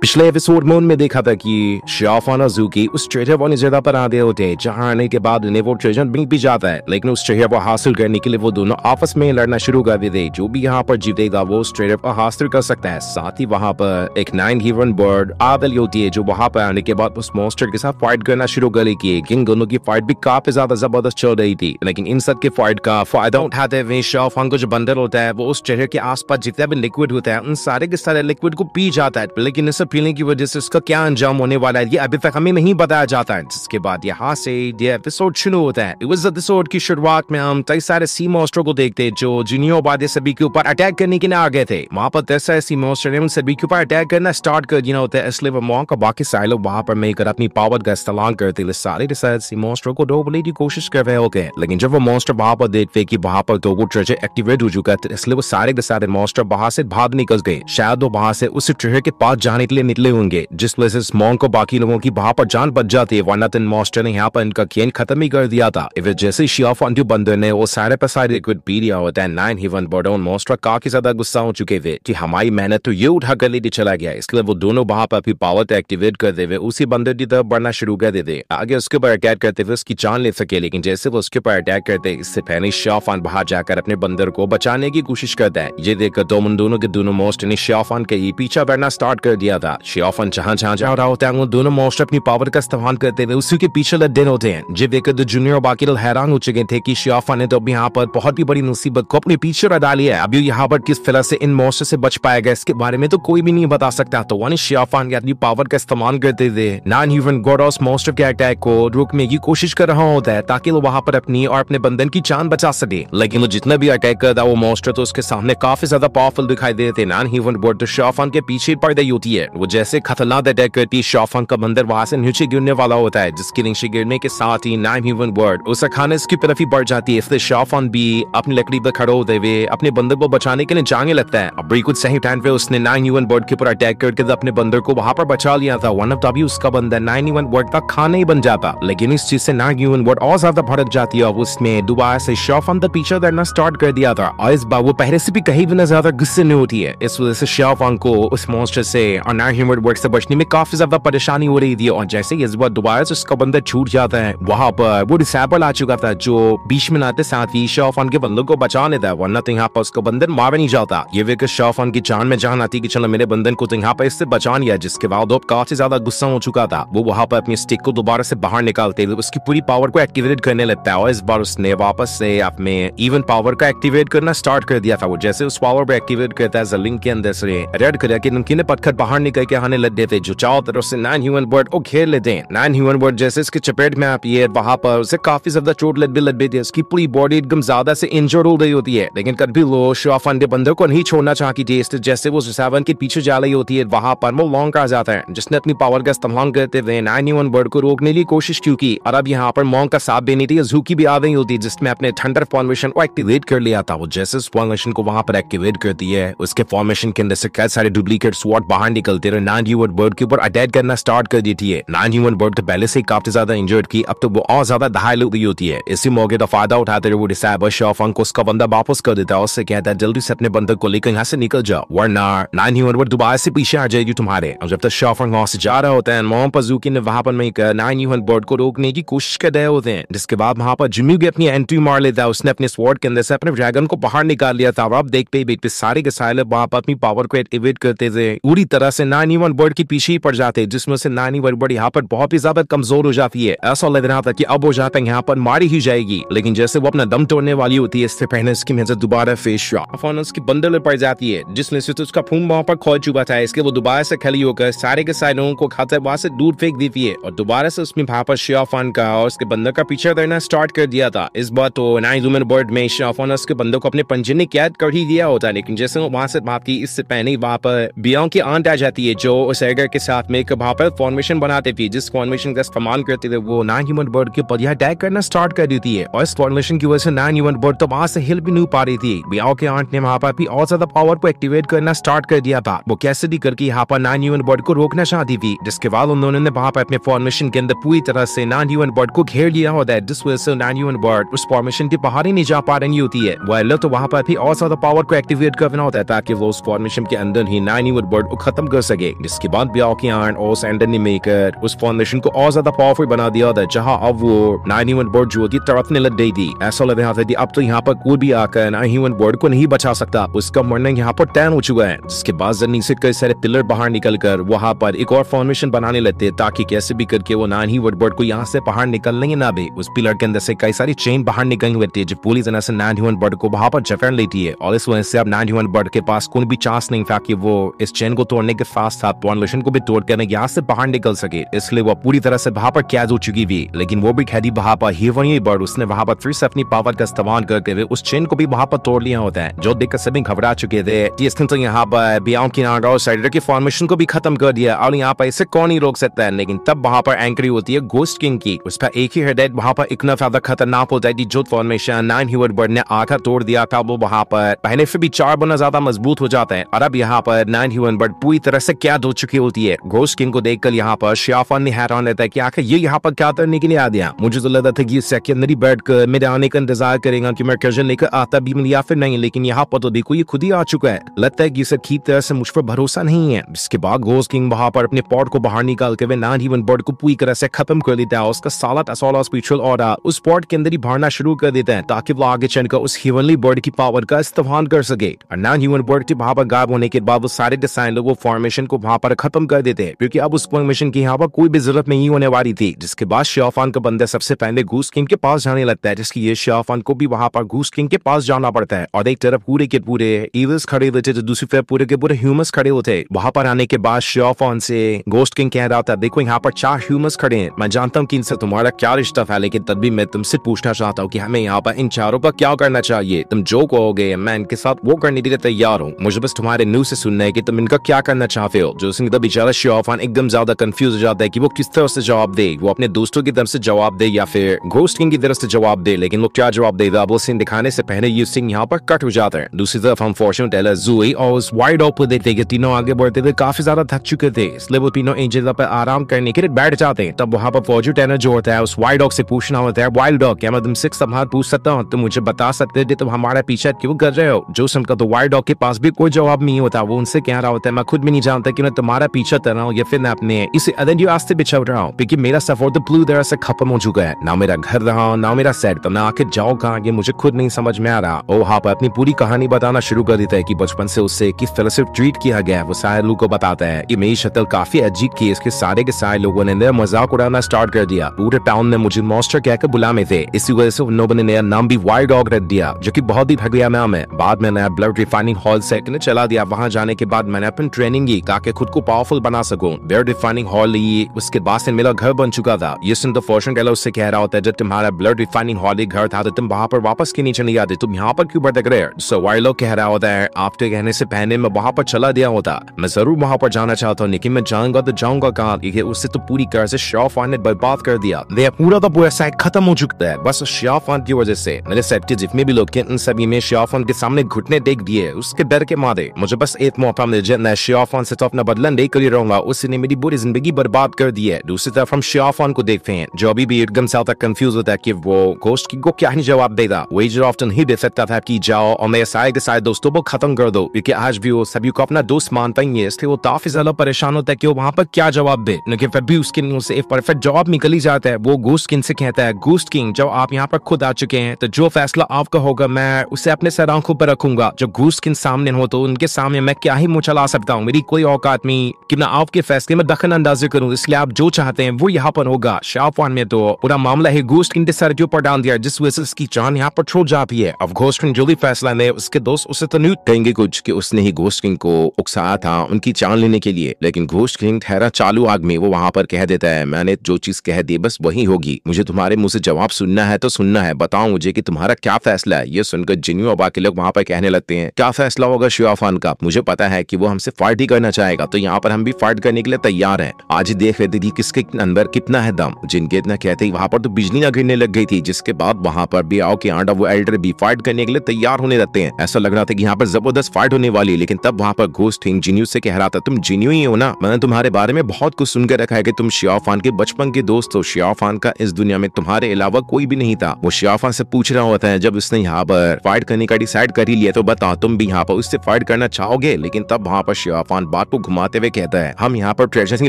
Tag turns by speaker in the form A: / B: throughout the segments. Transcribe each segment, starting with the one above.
A: पिछले एपिसोड में उनमें देखा था कि शाफाना जूकी उस ट्रेजर वो जगह पर आधे होते हैं जहां आने के बाद उन्हें वो ट्रेजर मिल भी जाता है लेकिन उस ट्रेजर को हासिल करने के लिए वो दोनों आपस में लड़ना शुरू कर देते जो भी यहाँ पर जीतेगा वो उस ट्रेजर को हासिल कर सकता है साथ ही वहाँ पर एक नाइन हिवन बर्ड आदल होती है जो वहाँ पर आने के बाद उस मोस्टर के साथ फाइट करना शुरू कर लेती है इन दोनों की फाइट भी काफी ज्यादा जबरदस्त चल रही थी लेकिन इन सब के फाइट का फायदा उठाते हुए शियाफान को जो बंदर होता है वो उस ट्रेजर के आसपास जितना भी लिक्विड होता है उन सारे के सारे लिक्विड को पी जाता है लेकिन पीने की वजह से उसका क्या अंजाम होने वाला है ये अभी तक हमें नहीं बताया जाता है जिसके बाद यहाँ से ये एपिसोड शुरू होता है इस एपिसोड की शुरुआत में हम कई सारे सी मोस्टर को देखते हैं जो जूनियो बाद सभी के ऊपर अटैक करने के लिए आ गए थे वहाँ पर तैसा सी मोस्टर ने उन सभी के ऊपर अटैक करना स्टार्ट कर दिया होता है इसलिए वो का बाकी सारे लोग वहाँ पर मिलकर अपनी पावर का इस्तेमाल करते हैं सारे सी मोस्टर को डोबने की कोशिश कर रहे होते हैं लेकिन जब वो मोस्टर वहाँ पर देखते की वहाँ पर दो ट्रेजर एक्टिवेट हो चुका है तो इसलिए वो सारे के सारे मोस्टर वहाँ से भाग निकल गए शायद वो वहाँ से उस ट्रेजर के पास जाने के लिए लिए निकले होंगे जिस वजह से इस मॉन्ग को बाकी लोगों की वहां पर जान बच जाती है वरना तीन मॉस्टर ने यहाँ पर इनका खेल खत्म ही कर दिया था इवे जैसे शियाफ अंधु बंदर ने वो सारे पर सारे लिक्विड पी लिया होता है नाइन ही हिवन बर्डोन मॉस्टर काफी ज्यादा गुस्सा हो चुके हुए की हमारी मेहनत तो ये उठा कर लेके चला गया इसलिए वो दोनों वहां पर अपनी पावर तो एक्टिवेट कर दे उसी बंदर की तरफ बढ़ना शुरू कर देते आगे उसके ऊपर अटैक करते हुए उसकी जान ले सके लेकिन जैसे वो उसके ऊपर अटैक करते इससे पहले शाफान बाहर जाकर अपने बंदर को बचाने की कोशिश करता है ये देखकर तो उन दोनों के दोनों मोस्ट ने शाफान के ही पीछा बढ़ना स्टार्ट कर दिया था था जहाँ जहाँ जहां जहां होता है वो दोनों मोस्टर अपनी पावर का इस्तेमाल करते हुए उसी के पीछे लड्डे होते हैं जब देखकर जूनियर तो और बाकी लोग हैरान हो चुके थे कि शी ऑफन ने तो अभी यहाँ पर बहुत ही बड़ी मुसीबत को अपने पीछे लगा लिया है अभी यहाँ पर किस फिलहाल से इन मोस्टर से बच पाएगा इसके बारे में तो कोई भी नहीं बता सकता तो वन शी ऑफन अपनी पावर का इस्तेमाल करते हुए non human god of monster के अटैक को रोकने की कोशिश कर रहा होता है ताकि वो वहाँ पर अपनी और अपने बंधन की जान बचा सके लेकिन वो जितना भी अटैक करता वो मोस्टर तो उसके सामने काफी ज्यादा पावरफुल दिखाई देते नान ह्यूमन गॉड तो शी के पीछे पर्दे होती है वो जैसे खतरनाक अटैक करती शॉफंग का बंदर वहां से नीचे गिरने वाला होता है जिसकी नीचे गिरने के साथ ही नाइम ह्यूमन वर्ड उस खाने की तरफ ही बढ़ जाती है इसलिए शॉफंग भी अपनी लकड़ी पर खड़ो होते हुए अपने बंदर को बचाने के लिए जाने लगता है अब बिल्कुल सही टाइम पे उसने नाइन ह्यूमन वर्ड के ऊपर अटैक करके तो अपने बंदर को वहां पर बचा लिया था वन ऑफ दी उसका बंदर नाइन ह्यूमन वर्ड का खाने ही बन जाता लेकिन इस चीज से नाइन ह्यूमन वर्ड और ज्यादा भड़क जाती है और उसने दोबारा से शॉफंग पीछे करना स्टार्ट कर दिया था और इस बार वो पहले से भी कहीं भी ना ज्यादा गुस्से नहीं होती है इस वजह से शॉफंग को उस मोस्टर से और ब्लैक ह्यूमर वर्क से बचने में काफी ज्यादा परेशानी हो रही थी और जैसे इस बार दोबारा से उसका बंदर छूट जाता है वहां पर वो डिसेबल आ चुका था जो बीच में आते साथ ही शॉफान के बंदों को बचा लेता है वरना तो यहाँ पर उसका बंदर मार नहीं जाता ये वे शॉफान की जान में जान आती की चलो मेरे बंधन को तो यहाँ पर इससे बचा लिया जिसके बाद काफी ज्यादा गुस्सा हो चुका था वो वहाँ पर अपनी स्टिक को दोबारा से बाहर निकालते हुए उसकी पूरी पावर को एक्टिवेट करने लगता है और इस बार उसने वापस से अपने इवन पावर का एक्टिवेट करना स्टार्ट कर दिया था वो जैसे उस पावर को एक्टिवेट करता है जलिंग के अंदर से रेड कलर की नमकीन पटखट बाहर निकल करके हाने लग गए थे जो चारों तरफ से नाइन ह्यूमन बर्ड को घेर लेते हैं नाइन ह्यूमन बर्ड जैसे इसके चपेट में आप ये वहाँ पर उसे काफी ज्यादा चोट लग भी लग गई थी उसकी पूरी बॉडी एकदम ज्यादा से इंजोर हो रही होती है लेकिन कल भी लो शॉफ अंडे बंदर को नहीं छोड़ना चाहती थी इसलिए जैसे वो सेवन के पीछे जा रही होती है वहाँ पर वो लॉन्ग आ जाता है जिसने अपनी पावर का इस्तेमाल करते हुए नाइन ह्यूमन बर्ड को रोकने की कोशिश क्यों की और अब यहाँ पर मॉन्ग का साथ देनी थी जूकी भी आ गई होती है जिसमें अपने थंडर फॉर्मेशन को एक्टिवेट कर लिया था वो जैसे फॉर्मेशन को वहाँ पर एक्टिवेट करती है उसके फॉर्मेशन के अंदर से कई सारे डुप्लीकेट स्वाट बाहर निकल बोलते रहे नाइनटी वन बर्ड के ऊपर अटैक करना स्टार्ट कर देती है नाइनटी वन बर्ड तो पहले से ही काफी ज्यादा इंजर्ड की अब तो वो और ज्यादा दहाल हुई होती है इसी मौके का तो फायदा उठाते हुए वो डिसाइब शॉफ अंक उसका बंदा वापस कर देता है उससे कहता है जल्दी से अपने बंदक को लेकर यहाँ से निकल जाओ वरना नाइनटी वन बर्ड दोबारा से पीछे आ जाएगी तुम्हारे और जब तक शॉफ अंक से जा रहा होता है मोहम्मद पजूकी ने वहां पर नहीं मिलकर नाइनटी वन बर्ड को रोकने की कोशिश कर रहे होते हैं जिसके बाद वहां पर जिमी भी अपनी एंट्री मार लेता है उसने अपने स्वॉर्ड के अंदर से अपने ड्रैगन को बाहर निकाल लिया था और आप देखते ही सारे के सारे वहां पर अपनी पावर को एक्टिवेट करते थे पूरी तरह से नानी वन बर्ड के पीछे ही पड़ जाते हैं जिसमें से नानी वन बर्ड यहाँ पर बहुत ही ज्यादा कमजोर हो जाती है ऐसा लग रहा था कि अब वो जाता है यहाँ पर मारी ही जाएगी लेकिन जैसे वो अपना दम तोड़ने वाली होती है इससे पहले इसकी मेहनत दोबारा फेस शॉफ उसकी बंदर पड़ जाती है जिसमें से तो उसका फूम वहाँ पर खोल चुका था इसके वो दोबारा से खड़ी होकर सारे के सारे लोगों को खाते वहाँ से दूर फेंक देती है और दोबारा से उसमें वहां पर शियाफान का और उसके बंदर का पीछा करना स्टार्ट कर दिया था इस बार तो नाइन वुमेन बर्ड में शियाफान उसके बंदर को अपने पंजे ने कैद कर ही दिया होता लेकिन जैसे वो वहाँ से भापती इससे पहले वहाँ पर बियाओं की आंट आ जाती होती है जो एगर के साथ में एक पर फॉर्मेशन बनाती थी जिस फॉर्मेशन का इस्तेमाल करते थे वो नॉन ह्यूमन बर्ड के ऊपर अटैक करना स्टार्ट कर देती है और इस फॉर्मेशन की वजह से नॉन ह्यूमन बर्ड तो वहां से हिल भी नहीं पा रही थी बियाओ के आंट ने वहाँ पर भी और ज्यादा पावर को एक्टिवेट करना स्टार्ट कर दिया था वो कैसे भी करके यहाँ पर नॉन ह्यूमन बर्ड को रोकना चाहती थी जिसके बाद उन्होंने वहाँ पर अपने फॉर्मेशन के अंदर पूरी तरह से नॉन ह्यूमन बर्ड को घेर लिया होता है जिस वजह से नॉन ह्यूमन बर्ड उस फॉर्मेशन के बाहर ही नहीं जा पा रही होती है वायरल तो वहाँ पर भी और ज्यादा पावर को एक्टिवेट करना होता है ताकि वो उस फॉर्मेशन के अंदर ही नॉन ह्यूमन बर्ड को खत्म कर सके जिसके बाद ब्याह की आयन और सैंडन ने मिलकर उस फाउंडेशन को और ज्यादा पावरफुल बना दिया था जहाँ अब वो नाइन ह्यूमन बोर्ड जो थी तड़पने लग गई थी ऐसा लग रहा था कि अब तो यहाँ पर कोई भी आकर नाइन ह्यूमन बोर्ड को नहीं बचा सकता उसका मरना यहाँ पर तैन हो चुका है जिसके बाद जर्नी से कई सारे पिलर बाहर निकल कर वहाँ पर एक और फाउंडेशन बनाने लगते ताकि कैसे भी करके वो नाइन ही बोर्ड को यहाँ से बाहर निकल लेंगे ना भी उस पिलर के अंदर से कई सारी चेन बाहर निकलने लगती है जो पुलिस तरह से नाइन ह्यूमन बर्ड को वहाँ पर जफेड़ लेती है और इस वजह से अब नाइन ह्यूमन बर्ड के पास कोई भी चांस नहीं था कि वो इस चेन को तोड़ने के पास था पॉनलेशन को भी तोड़कर यहाँ से बाहर निकल सके इसलिए वो पूरी तरह से वहाँ पर कैद हो चुकी हुई लेकिन वो भी कैदी वहाँ पर ही वही बर्ड उसने वहाँ पर फिर से अपनी पावर का इस्तेमाल करते हुए उस चेन को भी वहाँ पर तोड़ लिया होता है जो देख कर सभी घबरा चुके थे यहाँ पर बियाओ की नागाओ साइडर की फॉर्मेशन को भी खत्म कर दिया और यहाँ पर इसे कौन ही रोक सकता है लेकिन तब वहाँ पर एंकरी होती है गोस्ट किंग की उसका एक ही हेडेट वहाँ पर इतना ज्यादा खतरनाक होता है जो फॉर्मेशन नाइन ह्यूअर बर्ड ने आखा तोड़ दिया था वो वहाँ पर पहले फिर भी चार गुना ज्यादा मजबूत हो जाता है और अब यहाँ पर नाइन ह्यूअन बर्ड पूरी तरह से से क्या दो चुकी होती है घोष किंग को देखकर यहाँ पर शियाफान ने हैरान रहता है कि आखिर ये यहाँ पर क्या करने के लिए आ गया मुझे तो लगता था कि ये सेकेंडरी बैठ कर मेरे आने का इंतजार करेगा कि मैं कैजन लेकर आता भी मिली या फिर नहीं लेकिन यहाँ पर तो देखो ये खुद ही आ चुका है लगता है की इसे ठीक तरह से मुझ पर भरोसा नहीं है इसके बाद घोष किंग वहाँ पर अपने पॉट को बाहर निकाल के हुए नान हीवन बर्ड को पूरी तरह से खत्म कर देता है उसका साला असौला स्पिरिचुअल और उस पॉट के अंदर ही भरना शुरू कर देता है ताकि वो आगे चलकर उस हीवनली बर्ड की पावर का इस्तेमाल कर सके और नान ह्यूमन बर्ड के वहाँ पर गायब होने के बाद वो सारे डिसाइन लोग वो फॉर्मेशन मिशन को वहां पर खत्म कर देते हैं क्योंकि अब उस मिशन की यहाँ पर कोई भी जरूरत नहीं होने वाली थी जिसके बाद शेफान का बंदा सबसे पहले घूस किंग के पास जाने लगता है जिसकी ये शेफान को भी वहां पर घूस किंग के पास जाना पड़ता है और एक तरफ पूरे के पूरे ईवल्स खड़े हुए थे तो दूसरी तरफ पूरे के पूरे ह्यूमस खड़े होते वहां पर आने के बाद शेफान से गोस्ट किंग कह रहा था देखो यहाँ पर चार ह्यूमस खड़े हैं मैं जानता हूँ की इनसे तुम्हारा क्या रिश्ता था लेकिन तब भी मैं तुमसे पूछना चाहता हूँ की हमें यहाँ पर इन चारों का क्या करना चाहिए तुम जो कहोगे मैं इनके साथ वो करने के लिए तैयार हूँ मुझे बस तुम्हारे न्यूज से सुनना है की तुम इनका क्या करना चाहते मुसाफिर हो जो सिंगदा बेचारा शियाफान एकदम ज्यादा कंफ्यूज हो जाता है कि वो किस तरह से जवाब दे वो अपने दोस्तों की तरफ से जवाब दे या फिर घोस्ट किंग की तरफ से जवाब दे लेकिन वो क्या जवाब देगा वो सीन दिखाने से पहले ये सिंह यहाँ पर कट हो जाता है दूसरी तरफ हम फॉर्चून टेलर जुई और उस वाइड ऑफ देखते तीनों आगे बढ़ते थे काफी ज्यादा थक चुके थे इसलिए वो तीनों एक जगह पर आराम करने के लिए बैठ जाते हैं तब वहाँ पर फॉर्चून टेलर जो होता है उस वाइड डॉग से पूछना होता है वाइल्ड डॉग क्या मैं तुमसे सवाल पूछ सकता हूँ तुम मुझे बता सकते थे तुम हमारा पीछा क्यों कर रहे हो जो सुनकर तो वाइल्ड डॉग के पास भी कोई जवाब नहीं होता वो उनसे कह रहा होता है मैं खुद भी नहीं जानता कि मैं तुम्हारा पीछा कर रहा हूँ या फिर मैं अपने इसे अदन रास्ते पे रहा हूँ क्योंकि मेरा सफर तो पूरी तरह से खत्म हो चुका है ना मेरा घर रहा ना मेरा सेट तो ना आखिर जाओ कहा ये मुझे खुद नहीं समझ में आ रहा ओ हाँ पर अपनी पूरी कहानी बताना शुरू कर देता है की बचपन से उससे किस तरह से ट्रीट किया गया वो सारे लोग को बताता है मेरी शक्ल काफी अजीब की इसके सारे के सारे लोगों ने मेरा मजाक उड़ाना स्टार्ट कर दिया पूरे टाउन ने मुझे मोस्टर कहकर में थे इसी वजह से उन लोगों ने नया नाम भी वाइल्ड डॉग रख दिया जो की बहुत ही भगया नाम है बाद में नया ब्लड रिफाइनिंग हॉल सेट ने चला दिया वहाँ जाने के बाद मैंने अपनी ट्रेनिंग की ताकि खुद को पावरफुल बना सको वेयर डिफाइनिंग हॉल ली उसके बाद से मेरा घर बन चुका था ये सुन तो फॉर्चून गैलो उससे कह रहा होता है जब तुम्हारा ब्लड डिफाइनिंग हॉल घर था तो तुम वहाँ पर वापस क्यों नीचे नहीं आते तुम यहाँ पर क्यों भटक रहे सो वाइल कह रहा होता है आपके कहने से पहने में वहाँ पर चला दिया होता मैं जरूर वहाँ पर जाना चाहता हूँ लेकिन मैं जाऊंगा तो जाऊंगा कहा उससे तो पूरी तरह से शॉफ आने बर्बाद कर दिया पूरा तो पूरा साइक खत्म हो चुका है बस शॉफ शाहफान की वजह से मेरे सेफ्टी जितने भी लोग थे उन सभी में शॉफ के सामने घुटने देख दिए उसके डर के मारे मुझे बस एक मौका मिल जाए मैं शाहफान से तो नंबर लंदे लेकर ही रहूंगा उसने मेरी बुरी जिंदगी बर्बाद कर दी है दूसरी तरफ हम शियाफान को देखते हैं जो अभी भी एकदम से तक कंफ्यूज होता है कि वो गोश्त की को क्या ही जवाब देगा वही जो ऑफ्टन ही दे सकता था कि जाओ और मेरे सारे के सारे दोस्तों को खत्म कर दो क्योंकि आज भी वो सभी को अपना दोस्त मानता ही है इसलिए वो काफी ज्यादा परेशान होता है की वो वहाँ पर क्या जवाब दे लेकिन फिर भी उसके मुंह से एक परफेक्ट जवाब निकल ही जाता है वो गोस्ट किन से कहता है गोस्ट किंग जब आप यहाँ पर खुद आ चुके हैं तो जो फैसला आपका होगा मैं उसे अपने सर आंखों पर रखूंगा जब गोस्ट किंग सामने हो तो उनके सामने मैं क्या ही मुँह चला सकता हूँ मेरी कोई वाली औकात में कि मैं आपके फैसले में दखन अंदाजे करूँ इसलिए आप जो चाहते हैं वो यहाँ पर होगा शाहफान में तो पूरा मामला है गोस्ट इनके सर्दियों पर डाल दिया जिस वजह से उसकी जान यहाँ पर छोड़ जाती है अब गोस्ट जो भी फैसला ले उसके दोस्त उसे तो नहीं कहेंगे कुछ की उसने ही गोस्ट किंग को उकसाया था उनकी जान लेने के लिए लेकिन गोस्ट किंग ठहरा चालू आग में वो वहाँ पर कह देता है मैंने जो चीज कह दी बस वही होगी मुझे तुम्हारे मुँह से जवाब सुनना है तो सुनना है बताओ मुझे की तुम्हारा क्या फैसला है ये सुनकर जिन्यू और बाकी लोग वहाँ पर कहने लगते हैं क्या फैसला होगा शिवाफान का मुझे पता है कि वो हमसे फाइट ही करना करना चाहेगा तो यहाँ पर हम भी फाइट करने के लिए तैयार है आज ही देख लेती थी किसके अंदर कितना है दम जिनके इतना कहते ही वहाँ पर तो बिजली ना गिरने लग गई थी जिसके बाद वहाँ पर भी आओ की आंडा वो एल्डर भी फाइट करने के लिए तैयार होने रहते हैं ऐसा लग रहा था की यहाँ पर जबरदस्त फाइट होने वाली है लेकिन तब वहाँ पर घोस्ट हिंग जीन्यू से कह रहा था तुम जीन्यू ही हो ना मैंने तुम्हारे बारे में बहुत कुछ सुनकर रखा है की तुम शियाफान के बचपन के दोस्त हो शियाफान का इस दुनिया में तुम्हारे अलावा कोई भी नहीं था वो शियाफान से पूछ रहा होता है जब उसने यहाँ पर फाइट करने का डिसाइड कर ही लिया तो बता तुम भी यहाँ पर उससे फाइट करना चाहोगे लेकिन तब वहाँ पर शियाफान बात को घुमाते हुए कहता है हम यहाँ पर ट्रेजर ही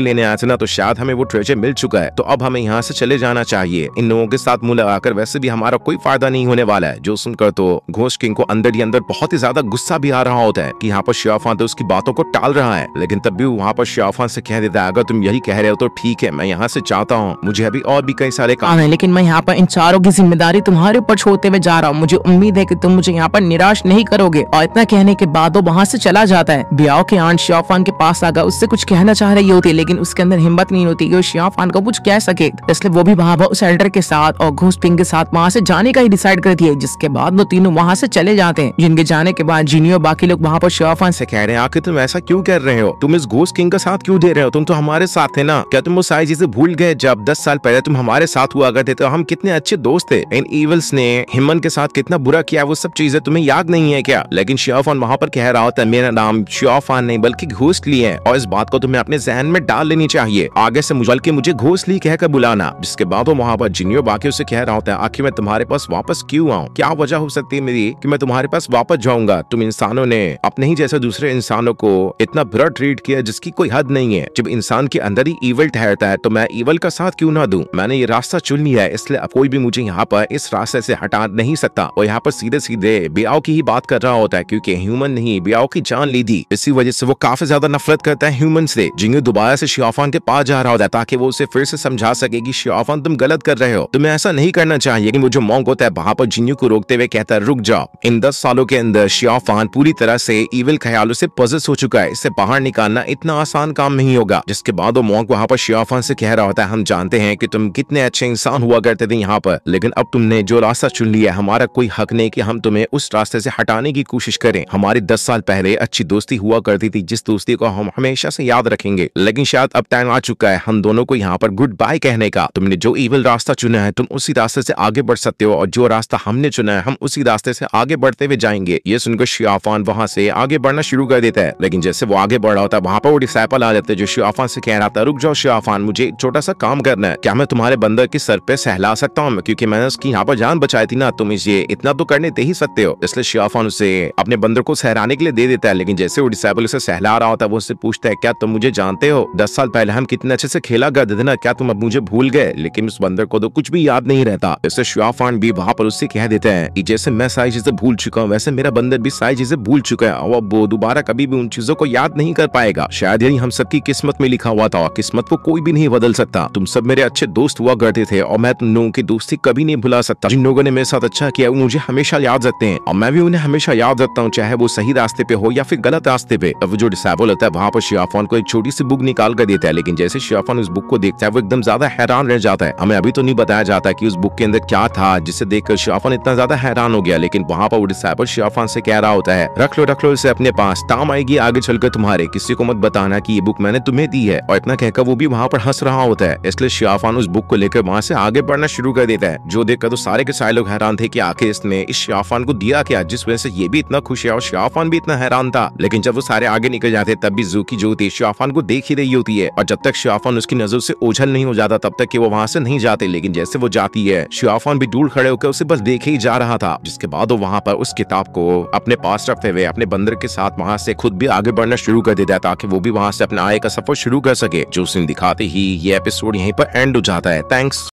A: लेने आए थे ना तो शायद हमें वो ट्रेजर मिल चुका है तो अब हमें यहाँ से चले जाना चाहिए इन लोगों के साथ मुंह लगाकर वैसे भी हमारा कोई फायदा नहीं होने वाला है जो सुनकर तो घोष किंग को अंदर ही अंदर बहुत ही ज्यादा गुस्सा भी आ रहा होता है की यहाँ पर शियाफान तो उसकी बातों को टाल रहा है लेकिन तब भी वहाँ पर शियाफान से कह देता है अगर तुम यही कह रहे हो तो ठीक है मैं यहाँ से चाहता हूँ मुझे अभी और भी कई सारे काम है हाँ, लेकिन मैं यहाँ पर इन चारों की जिम्मेदारी तुम्हारे ऊपर छोड़ते हुए जा रहा हूँ मुझे उम्मीद है की तुम मुझे यहाँ पर निराश नहीं करोगे और इतना कहने के बाद वो वहाँ से चला जाता है ब्याह के आंट शियाफान खान के पास आकर उससे कुछ कहना चाह रही होती लेकिन उसके अंदर हिम्मत नहीं होती की शिया खान को कुछ कह सके इसलिए वो भी भाभा उस एल्डर के साथ और घोष पिंग के साथ वहाँ से जाने का ही डिसाइड करती है जिसके बाद वो तीनों वहाँ से चले जाते हैं जिनके जाने के बाद जीनियो बाकी लोग वहाँ पर शिया खान से कह रहे हैं आखिर तुम ऐसा क्यों कर रहे हो तुम इस घोष किंग का साथ क्यों दे रहे हो तुम तो हमारे साथ है ना क्या तुम वो सारी चीजें भूल गए जब दस साल पहले तुम हमारे साथ हुआ करते तो हम कितने अच्छे दोस्त थे इन ईवल्स ने हिमन के साथ कितना बुरा किया वो सब चीजें तुम्हें याद नहीं है क्या लेकिन शिया खान वहाँ पर कह रहा होता है मेरा नाम शिया खान नहीं बल्कि घूस घोस्ट है और इस बात को तुम्हें अपने जहन में डाल लेनी चाहिए आगे से मुझल के मुझे घोस्ट ली कहकर बुलाना जिसके बाद वो वहाँ पर जिनियो बाकी उसे कह रहा होता है आखिर मैं तुम्हारे पास वापस क्यूँ आऊँ क्या वजह हो सकती है मेरी की मैं तुम्हारे पास वापस जाऊंगा तुम इंसानों ने अपने ही जैसे दूसरे इंसानों को इतना बुरा ट्रीट किया जिसकी कोई हद नहीं है जब इंसान के अंदर ही ईवल ठहरता है तो मैं ईवल का साथ क्यों ना दूं मैंने ये रास्ता चुन लिया है इसलिए अब कोई भी मुझे यहाँ पर इस रास्ते से हटा नहीं सकता और यहाँ पर सीधे सीधे बियाओ की ही बात कर रहा होता है क्योंकि ह्यूमन नहीं बियाओ की जान ली थी इसी वजह से वो काफी ज्यादा नफरत करता है ह्यूमन से जिंगू दोबारा से शियाफान के पास जा रहा होता है ताकि वो उसे फिर से समझा सके की शियाफान तुम गलत कर रहे हो तुम्हें ऐसा नहीं करना चाहिए लेकिन वो जो मॉन्ग होता है वहाँ पर जिंगू को रोकते हुए कहता है रुक जाओ इन दस सालों के अंदर शियाफान पूरी तरह से इविल ख्यालों से पजस हो चुका है इससे बाहर निकालना इतना आसान काम नहीं होगा जिसके बाद वो मॉन्ग वहाँ पर शियाफान से कह रहा होता है हम जानते हैं की तुम कितने अच्छे इंसान हुआ करते थे यहाँ पर लेकिन अब तुमने जो रास्ता चुन लिया हमारा कोई हक नहीं की हम तुम्हें उस रास्ते ऐसी हटाने की कोशिश करें हमारी दस साल पहले अच्छी दोस्ती हुआ करती थी जिस दोस्त दोस्ती को हम हमेशा से याद रखेंगे लेकिन शायद अब टाइम आ चुका है हम दोनों को यहाँ पर गुड बाय कहने का तुमने जो इवल रास्ता चुना है तुम उसी रास्ते से आगे बढ़ सकते हो और जो रास्ता हमने चुना है हम उसी रास्ते से आगे बढ़ते हुए जाएंगे ये सुनकर शिवाफान वहाँ से आगे बढ़ना शुरू कर देता है लेकिन जैसे वो आगे बढ़ रहा होता है वहाँ पर वो डिसाइपल आ जाते जो शिवाफान से कह रहा था रुक जाओ शिवाफान मुझे एक छोटा सा काम करना है क्या मैं तुम्हारे बंदर के सर पे सहला सकता हूँ क्यूँकी मैंने उसकी यहाँ पर जान बचाई थी ना तुम इसे इतना तो करने दे ही सकते हो इसलिए शिवाफान उसे अपने बंदर को सहराने के लिए दे देता है लेकिन जैसे वो डिसाइपल उसे सहला रहा होता तब वो उससे पूछता है क्या तुम मुझे जानते हो दस साल पहले हम कितने अच्छे से खेला करते थे क्या तुम अब मुझे भूल गए लेकिन उस बंदर को तो कुछ भी याद नहीं रहता इससे शुआफान भी वहाँ पर उससे कह देते हैं की जैसे मैं सारी चीजें भूल चुका हूँ वैसे मेरा बंदर भी सारी चीजें भूल चुका है और वो दोबारा कभी भी उन चीजों को याद नहीं कर पाएगा शायद यही हम सबकी किस्मत में लिखा हुआ था किस्मत को कोई भी नहीं बदल सकता तुम सब मेरे अच्छे दोस्त हुआ करते थे और मैं तुम लोगों की दोस्ती कभी नहीं भुला सकता जिन लोगों ने मेरे साथ अच्छा किया वो मुझे हमेशा याद रखते हैं और मैं भी उन्हें हमेशा याद रखता हूँ चाहे वो सही रास्ते पे हो या फिर गलत रास्ते पे अब जो डिसाइब वो लगता है वहाँ पर शियाफोन को एक छोटी सी बुक निकाल कर देता है लेकिन जैसे शियाफोन उस बुक को देखता है वो एकदम ज्यादा हैरान रह जाता है हमें अभी तो नहीं बताया जाता की उस बुक के अंदर क्या था जिसे देखकर शियाफोन इतना ज्यादा हैरान हो गया लेकिन वहाँ पर वो डिसाइपल शियाफान से कह रहा होता है रख लो रख लो इसे अपने पास काम आएगी आगे चलकर तुम्हारे किसी को मत बताना की ये बुक मैंने तुम्हें दी है और इतना कहकर वो भी वहाँ पर हंस रहा होता है इसलिए शियाफान उस बुक को लेकर वहाँ से आगे बढ़ना शुरू कर देता है जो देखकर तो सारे के सारे लोग हैरान थे की आखिर इसने इस शियाफान को दिया क्या जिस वजह से ये भी इतना खुश है और शियाफान भी इतना हैरान था लेकिन जब वो सारे आगे निकल जाते थे तब भी जू की ज्योति श्याफान को देख ही रही होती है और जब तक श्योफान उसकी नजर से ओझल नहीं हो जाता तब तक कि वो वहाँ से नहीं जाते लेकिन जैसे वो जाती है श्योफान भी दूर खड़े होकर उसे बस देखे ही जा रहा था जिसके बाद वो वहाँ पर उस किताब को अपने पास रखते हुए अपने बंदर के साथ वहाँ से खुद भी आगे बढ़ना शुरू कर देता है ताकि वो भी वहाँ से अपने आय का सफर शुरू कर सके जो सीन दिखाते ही ये एपिसोड यही पर एंड हो जाता है थैंक्स